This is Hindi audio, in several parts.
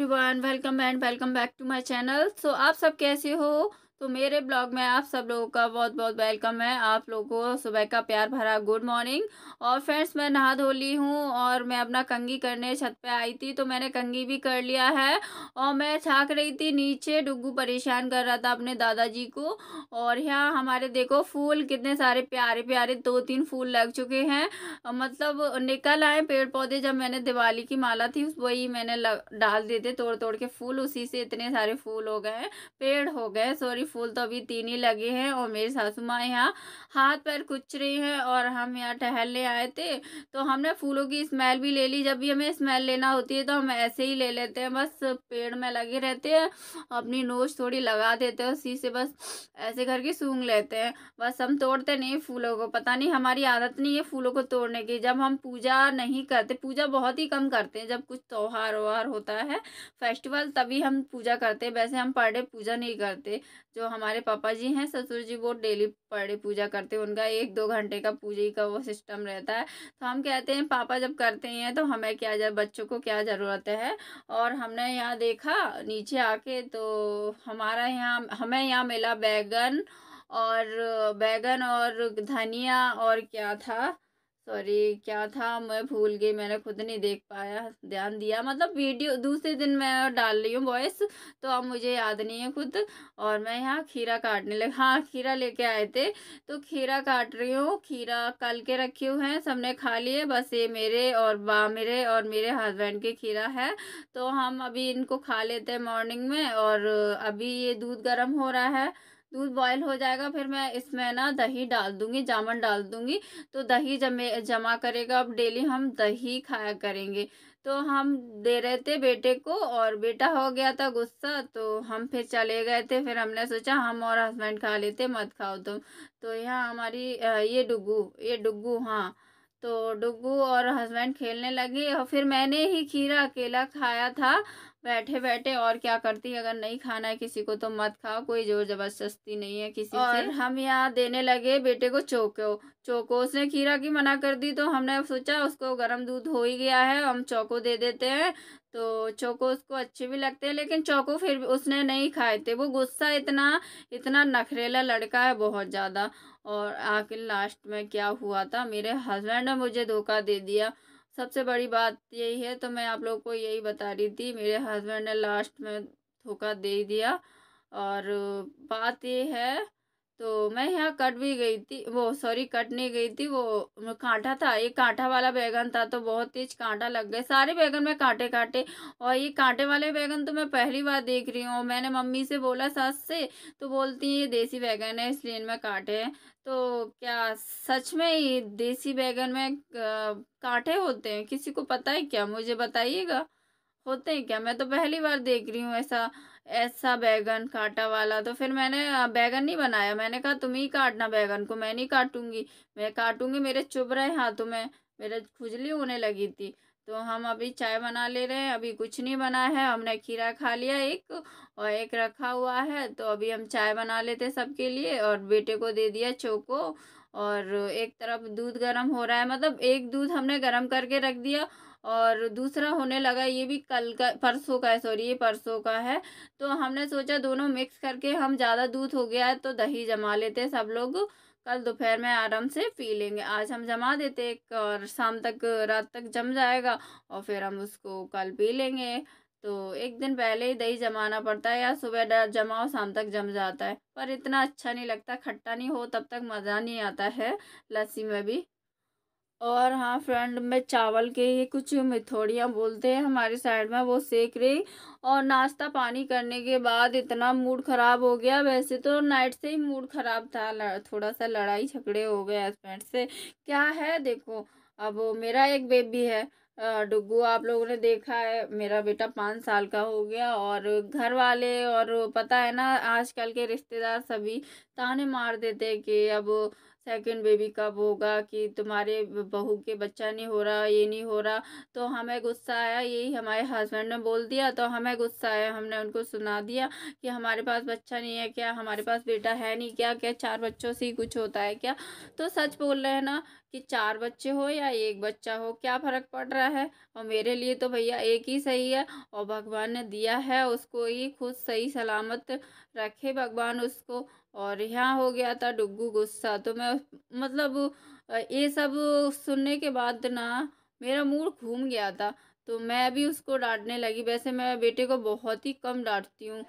everyone welcome and welcome back to my channel so आप सब कैसे हो तो मेरे ब्लॉग में आप सब लोगों का बहुत बहुत वेलकम है आप लोगों को सुबह का प्यार भरा गुड मॉर्निंग और फ्रेंड्स मैं नहा धो ली हूँ और मैं अपना कंगी करने छत पे आई थी तो मैंने कंगी भी कर लिया है और मैं छाक रही थी नीचे डुगू परेशान कर रहा था अपने दादाजी को और यहाँ हमारे देखो फूल कितने सारे प्यारे प्यारे दो तीन फूल लग चुके हैं मतलब निकल आए पेड़ पौधे जब मैंने दिवाली की माला थी वही मैंने डाल दिए थे तोड़ तोड़ के फूल उसी से इतने सारे फूल हो गए पेड़ हो गए सॉरी फूल तो अभी तीन ही लगे हैं और मेरी सासू माँ यहाँ हाथ पैर कुछ रही हैं और हम यहाँ टहलने आए थे तो हमने फूलों की स्मेल भी ले ली जब भी हमें स्मेल लेना होती है तो हम ऐसे ही ले लेते हैं बस पेड़ में लगे रहते हैं अपनी नोच थोड़ी लगा देते हैं उसी से बस ऐसे करके सूंघ लेते हैं बस हम तोड़ते नहीं फूलों को पता नहीं हमारी आदत नहीं है फूलों को तोड़ने की जब हम पूजा नहीं करते पूजा बहुत ही कम करते हैं जब कुछ त्यौहार वहार होता है फेस्टिवल तभी हम पूजा करते हैं वैसे हम पर डे पूजा नहीं करते जो जो हमारे पापा जी हैं ससुर जी वो डेली बड़ी पूजा करते हैं उनका एक दो घंटे का पूजा का वो सिस्टम रहता है तो हम कहते हैं पापा जब करते हैं तो हमें क्या जब बच्चों को क्या ज़रूरत है और हमने यहाँ देखा नीचे आके तो हमारा यहाँ हमें यहाँ मिला बैगन और बैगन और धनिया और क्या था सॉरी क्या था मैं भूल गई मैंने खुद नहीं देख पाया ध्यान दिया मतलब वीडियो दूसरे दिन मैं डाल रही हूँ वॉइस तो अब मुझे याद नहीं है खुद और मैं यहाँ खीरा काटने लगे हाँ खीरा लेके आए थे तो खीरा काट रही हूँ खीरा कल के रखे हुए हैं सबने खा लिए बस ये मेरे और बा मेरे और मेरे हस्बैंड के खीरा है तो हम अभी इनको खा लेते हैं मॉर्निंग में और अभी ये दूध गर्म हो रहा है दूध बॉयल हो जाएगा फिर मैं इसमें ना दही डाल दूंगी जामन डाल दूंगी तो दही जमे जमा करेगा अब डेली हम दही खाया करेंगे तो हम दे रहे थे बेटे को और बेटा हो गया था गुस्सा तो हम फिर चले गए थे फिर हमने सोचा हम और हस्बैंड खा लेते मत खाओ तुम तो यहाँ हमारी ये डुगू ये डुगू हाँ तो डुगू और हस्बैंड खेलने लगे और फिर मैंने ही खीरा अकेला खाया था बैठे बैठे और क्या करती अगर नहीं खाना है किसी को तो मत खाओ कोई जोर जबरदस्ती नहीं है किसी और से हम यहाँ देने लगे बेटे को चौको चौको उसने खीरा की मना कर दी तो हमने सोचा उसको गर्म दूध हो ही गया है हम चौको दे देते हैं तो चौको उसको अच्छे भी लगते हैं लेकिन चौको फिर भी उसने नहीं खाए थे वो गुस्सा इतना इतना नखरेला लड़का है बहुत ज़्यादा और आखिर लास्ट में क्या हुआ था मेरे हस्बैंड ने मुझे धोखा दे दिया सबसे बड़ी बात यही है तो मैं आप लोगों को यही बता रही थी मेरे हस्बैंड ने लास्ट में धोखा दे दिया और बात ये है तो मैं यहाँ कट भी गई थी वो सॉरी कट नहीं गई थी वो कांटा था ये कांटा वाला बैगन था तो बहुत तेज कांटा लग गए सारे बैगन में कांटे कांटे और ये कांटे वाले बैगन तो मैं पहली बार देख रही हूँ मैंने मम्मी से बोला सास से तो बोलती है ये देसी बैगन है इसलिए इनमें कांटे हैं तो क्या सच में ये देसी बैगन में कांटे होते हैं किसी को पता है क्या मुझे बताइएगा होते हैं क्या मैं तो पहली बार देख रही हूँ ऐसा ऐसा बैगन काटा वाला तो फिर मैंने बैगन नहीं बनाया मैंने कहा तुम ही काटना बैगन को मैं नहीं काटूंगी मैं काटूंगी मेरे चुभ रहे हाथों में मेरे खुजली होने लगी थी तो हम अभी चाय बना ले रहे हैं अभी कुछ नहीं बना है हमने खीरा खा लिया एक और एक रखा हुआ है तो अभी हम चाय बना लेते सबके लिए और बेटे को दे दिया चोको और एक तरफ दूध गर्म हो रहा है मतलब एक दूध हमने गर्म करके रख दिया और दूसरा होने लगा ये भी कल का परसों का है सॉरी ये परसों का है तो हमने सोचा दोनों मिक्स करके हम ज़्यादा दूध हो गया है तो दही जमा लेते हैं सब लोग कल दोपहर में आराम से पी लेंगे आज हम जमा देते और शाम तक रात तक जम जाएगा और फिर हम उसको कल पी लेंगे तो एक दिन पहले ही दही जमाना पड़ता है या सुबह जमाओ शाम तक जम जाता है पर इतना अच्छा नहीं लगता खट्टा नहीं हो तब तक मज़ा नहीं आता है लस्सी में भी और हाँ फ्रेंड मैं चावल के ये कुछ मिथोड़ियाँ बोलते हैं हमारे साइड में वो सेक रही और नाश्ता पानी करने के बाद इतना मूड ख़राब हो गया वैसे तो नाइट से ही मूड ख़राब था थोड़ा सा लड़ाई झगड़े हो गए हस्बैंड से क्या है देखो अब मेरा एक बेबी है डुगू आप लोगों ने देखा है मेरा बेटा पाँच साल का हो गया और घर वाले और पता है ना आजकल के रिश्तेदार सभी ताने मार देते कि अब सेकंड बेबी कब होगा कि तुम्हारे बहू के बच्चा नहीं हो रहा ये नहीं हो रहा तो हमें गुस्सा आया यही हमारे हस्बैंड ने बोल दिया तो हमें गुस्सा आया हमने उनको सुना दिया कि हमारे पास बच्चा नहीं है क्या हमारे पास बेटा है नहीं क्या क्या चार बच्चों से ही कुछ होता है क्या तो सच बोल रहे हैं ना कि चार बच्चे हो या एक बच्चा हो क्या फ़र्क पड़ रहा है और मेरे लिए तो भैया एक ही सही है और भगवान ने दिया है उसको ही खुद सही सलामत रखे भगवान उसको और यहाँ हो गया था डुग्गू गुस्सा तो मैं मतलब ये सब सुनने के बाद ना मेरा मूड घूम गया था तो मैं भी उसको डांटने लगी वैसे मैं बेटे को बहुत ही कम डांटती हूँ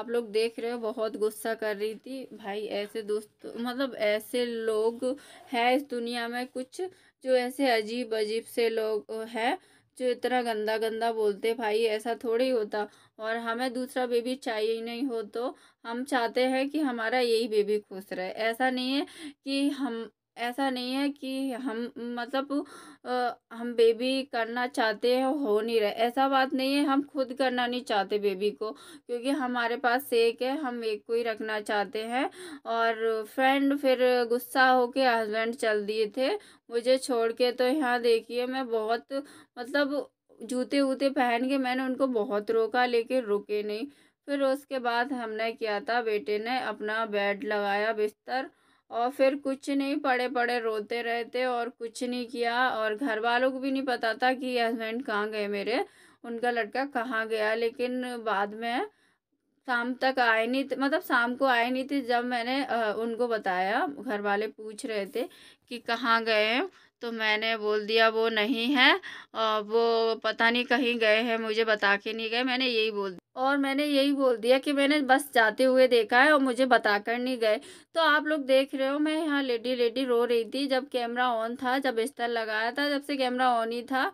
आप लोग देख रहे हो बहुत गुस्सा कर रही थी भाई ऐसे दोस्त मतलब ऐसे लोग हैं इस दुनिया में कुछ जो ऐसे अजीब अजीब से लोग हैं जो इतना गंदा गंदा बोलते भाई ऐसा थोड़ी होता और हमें दूसरा बेबी चाहिए ही नहीं हो तो हम चाहते हैं कि हमारा यही बेबी खुश रहे ऐसा नहीं है कि हम ऐसा नहीं है कि हम मतलब आ, हम बेबी करना चाहते हैं हो नहीं रहे ऐसा बात नहीं है हम खुद करना नहीं चाहते बेबी को क्योंकि हमारे पास एक है हम एक को ही रखना चाहते हैं और फ्रेंड फिर गुस्सा होके हस्बैंड चल दिए थे मुझे छोड़ के तो यहाँ देखिए मैं बहुत मतलब जूते वूते पहन के मैंने उनको बहुत रोका लेकिन रुके नहीं फिर उसके बाद हमने किया था बेटे ने अपना बेड लगाया बिस्तर और फिर कुछ नहीं पड़े पड़े रोते रहते और कुछ नहीं किया और घर वालों को भी नहीं पता था कि हस्बैंड कहाँ गए मेरे उनका लड़का कहाँ गया लेकिन बाद में शाम तक आए नहीं थे मतलब शाम को आए नहीं थे जब मैंने उनको बताया घर वाले पूछ रहे थे कि कहाँ गए तो मैंने बोल दिया वो नहीं है वो पता नहीं कहीं गए हैं मुझे बता के नहीं गए मैंने यही बोल और मैंने यही बोल दिया कि मैंने बस जाते हुए देखा है और मुझे बताकर नहीं गए तो आप लोग देख रहे हो मैं यहाँ लेडी लेडी रो रही थी जब कैमरा ऑन था जब स्तर लगाया था जब से कैमरा ऑन ही था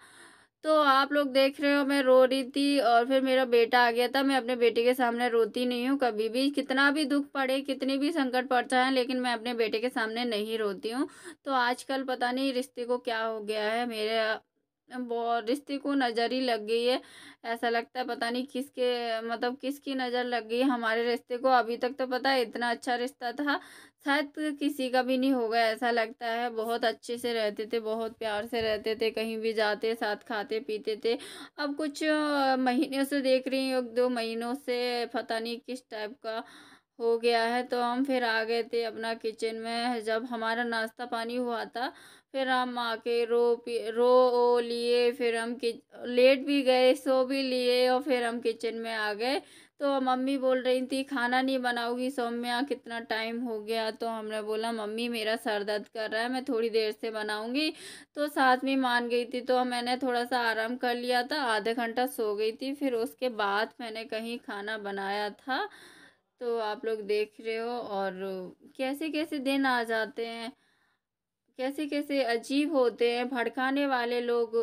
तो आप लोग देख रहे हो मैं रो रही थी और फिर मेरा बेटा आ गया था मैं अपने बेटे के सामने रोती नहीं हूँ कभी भी कितना भी दुख पड़े कितनी भी संकट पड़ता है लेकिन मैं अपने बेटे के सामने नहीं रोती हूँ तो आजकल पता नहीं रिश्ते को क्या हो गया है मेरे बहुत रिश्ते को नज़र ही लग गई है ऐसा लगता है पता नहीं किसके मतलब किसकी नज़र लग गई हमारे रिश्ते को अभी तक तो पता है इतना अच्छा रिश्ता था शायद किसी का भी नहीं होगा ऐसा लगता है बहुत अच्छे से रहते थे बहुत प्यार से रहते थे कहीं भी जाते साथ खाते पीते थे अब कुछ महीनों से देख रही हूँ एक दो महीनों से पता नहीं किस टाइप का हो गया है तो हम फिर आ गए थे अपना किचन में जब हमारा नाश्ता पानी हुआ था फिर हम आके रो रो ओ लिए फिर हम लेट भी गए सो भी लिए और फिर हम किचन में आ गए तो मम्मी बोल रही थी खाना नहीं बनाऊंगी सौम्या कितना टाइम हो गया तो हमने बोला मम्मी मेरा सर दर्द कर रहा है मैं थोड़ी देर से बनाऊंगी तो साथ में मान गई थी तो मैंने थोड़ा सा आराम कर लिया था आधा घंटा सो गई थी फिर उसके बाद मैंने कहीं खाना बनाया था तो आप लोग देख रहे हो और कैसे कैसे दिन आ जाते हैं कैसे कैसे अजीब होते हैं भड़काने वाले लोग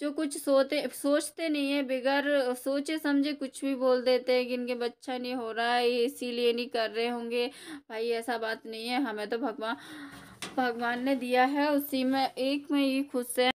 जो कुछ सोते सोचते नहीं है बगैर सोचे समझे कुछ भी बोल देते हैं कि इनके बच्चा नहीं हो रहा है इसीलिए नहीं कर रहे होंगे भाई ऐसा बात नहीं है हमें तो भगवान भगवान ने दिया है उसी में एक में ही खुश है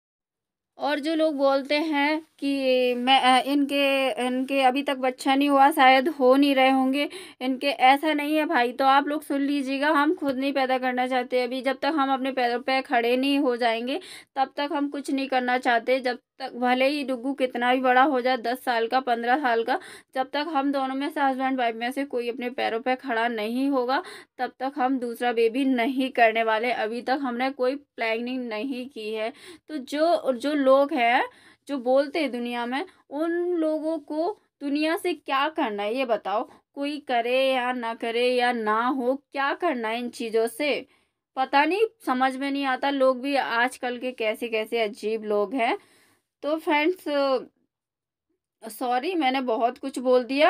और जो लोग बोलते हैं कि मैं इनके इनके अभी तक बच्चा नहीं हुआ शायद हो नहीं रहे होंगे इनके ऐसा नहीं है भाई तो आप लोग सुन लीजिएगा हम खुद नहीं पैदा करना चाहते अभी जब तक हम अपने पैरों पे खड़े नहीं हो जाएंगे तब तक हम कुछ नहीं करना चाहते जब तक भले ही डुगू कितना भी बड़ा हो जाए दस साल का पंद्रह साल का जब तक हम दोनों में से हस्बैंड वाइफ में से कोई अपने पैरों पर खड़ा नहीं होगा तब तक हम दूसरा बेबी नहीं करने वाले अभी तक हमने कोई प्लानिंग नहीं की है तो जो जो लोग हैं जो बोलते हैं दुनिया में उन लोगों को दुनिया से क्या करना है ये बताओ कोई करे या ना करे या ना हो क्या करना है इन चीज़ों से पता नहीं समझ में नहीं आता लोग भी आजकल के कैसे कैसे अजीब लोग हैं तो फ्रेंड्स सॉरी मैंने बहुत कुछ बोल दिया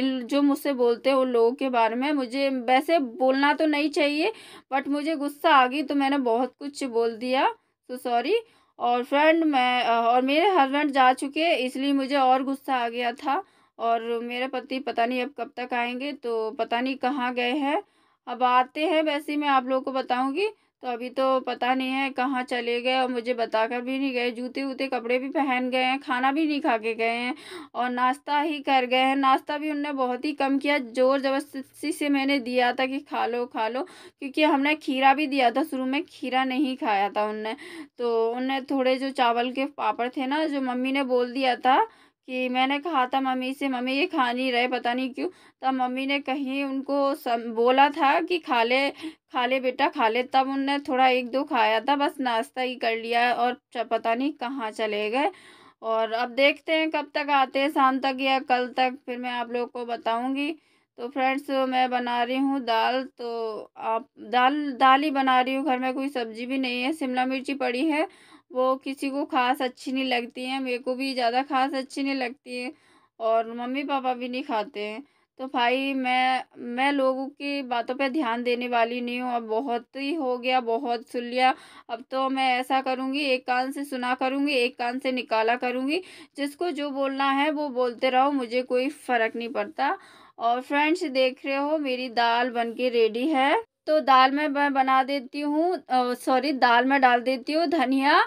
इन जो मुझसे बोलते हैं उन लोगों के बारे में मुझे वैसे बोलना तो नहीं चाहिए बट मुझे गुस्सा आ गई तो मैंने बहुत कुछ बोल दिया तो सॉरी और फ्रेंड मैं और मेरे हस्बैंड जा चुके इसलिए मुझे और गुस्सा आ गया था और मेरे पति पता नहीं अब कब तक आएंगे तो पता नहीं कहाँ गए हैं अब आते हैं वैसे मैं आप लोगों को बताऊँगी तो अभी तो पता नहीं है कहाँ चले गए और मुझे बताकर भी नहीं गए जूते वूते कपड़े भी पहन गए हैं खाना भी नहीं खा के गए हैं और नाश्ता ही कर गए हैं नाश्ता भी उनने बहुत ही कम किया ज़ोर ज़बरदस्ती से मैंने दिया था कि खा लो खा लो क्योंकि हमने खीरा भी दिया था शुरू में खीरा नहीं खाया था उनने तो उनने थोड़े जो चावल के पापड़ थे ना जो मम्मी ने बोल दिया था कि मैंने कहा था मम्मी से मम्मी ये खा नहीं रहे पता नहीं क्यों तब मम्मी ने कहीं उनको सम, बोला था कि खा ले खा ले बेटा खा ले तब उनने थोड़ा एक दो खाया था बस नाश्ता ही कर लिया और पता नहीं कहाँ चले गए और अब देखते हैं कब तक आते हैं शाम तक या कल तक फिर मैं आप लोगों को बताऊँगी तो फ्रेंड्स मैं बना रही हूँ दाल तो आप दाल दाल ही बना रही हूँ घर में कोई सब्जी भी नहीं है शिमला मिर्ची पड़ी है वो किसी को खास अच्छी नहीं लगती हैं मेरे को भी ज़्यादा खास अच्छी नहीं लगती है और मम्मी पापा भी नहीं खाते हैं तो भाई मैं मैं लोगों की बातों पे ध्यान देने वाली नहीं हूँ अब बहुत ही हो गया बहुत सुन लिया अब तो मैं ऐसा करूँगी एक कान से सुना करूँगी एक कान से निकाला करूँगी जिसको जो बोलना है वो बोलते रहो मुझे कोई फ़र्क नहीं पड़ता और फ्रेंड्स देख रहे हो मेरी दाल बन के रेडी है तो दाल में मैं बना देती हूँ सॉरी दाल में डाल देती हूँ धनिया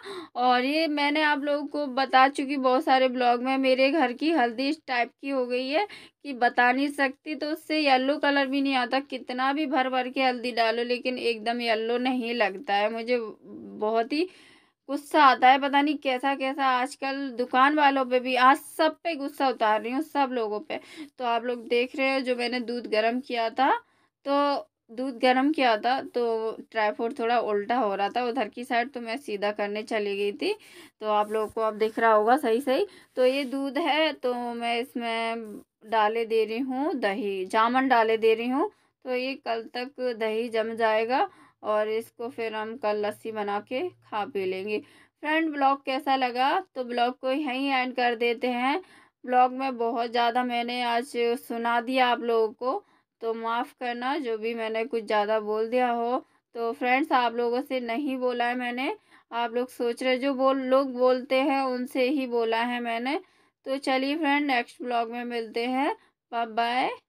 और ये मैंने आप लोगों को बता चुकी बहुत सारे ब्लॉग में मेरे घर की हल्दी इस टाइप की हो गई है कि बता नहीं सकती तो उससे येल्लो कलर भी नहीं आता कितना भी भर भर के हल्दी डालो लेकिन एकदम येल्लो नहीं लगता है मुझे बहुत ही गुस्सा आता है पता नहीं कैसा कैसा आजकल दुकान वालों पे भी आज सब पे गुस्सा उतार रही हूँ सब लोगों पे तो आप लोग देख रहे हो जो मैंने दूध गर्म किया था तो दूध गर्म किया था तो फ्रूट थोड़ा उल्टा हो रहा था उधर की साइड तो मैं सीधा करने चली गई थी तो आप लोगों को अब दिख रहा होगा सही सही तो ये दूध है तो मैं इसमें डाले दे रही हूँ दही जामन डाले दे रही हूँ तो ये कल तक दही जम जाएगा और इसको फिर हम कल लस्सी बना के खा पी लेंगे फ्रेंड ब्लॉग कैसा लगा तो ब्लॉग को यहीं एंड कर देते हैं ब्लॉग में बहुत ज़्यादा मैंने आज सुना दिया आप लोगों को तो माफ़ करना जो भी मैंने कुछ ज़्यादा बोल दिया हो तो फ्रेंड्स आप लोगों से नहीं बोला है मैंने आप लोग सोच रहे जो बोल लोग बोलते हैं उनसे ही बोला है मैंने तो चलिए फ्रेंड नेक्स्ट ब्लॉग में मिलते हैं बाय बाय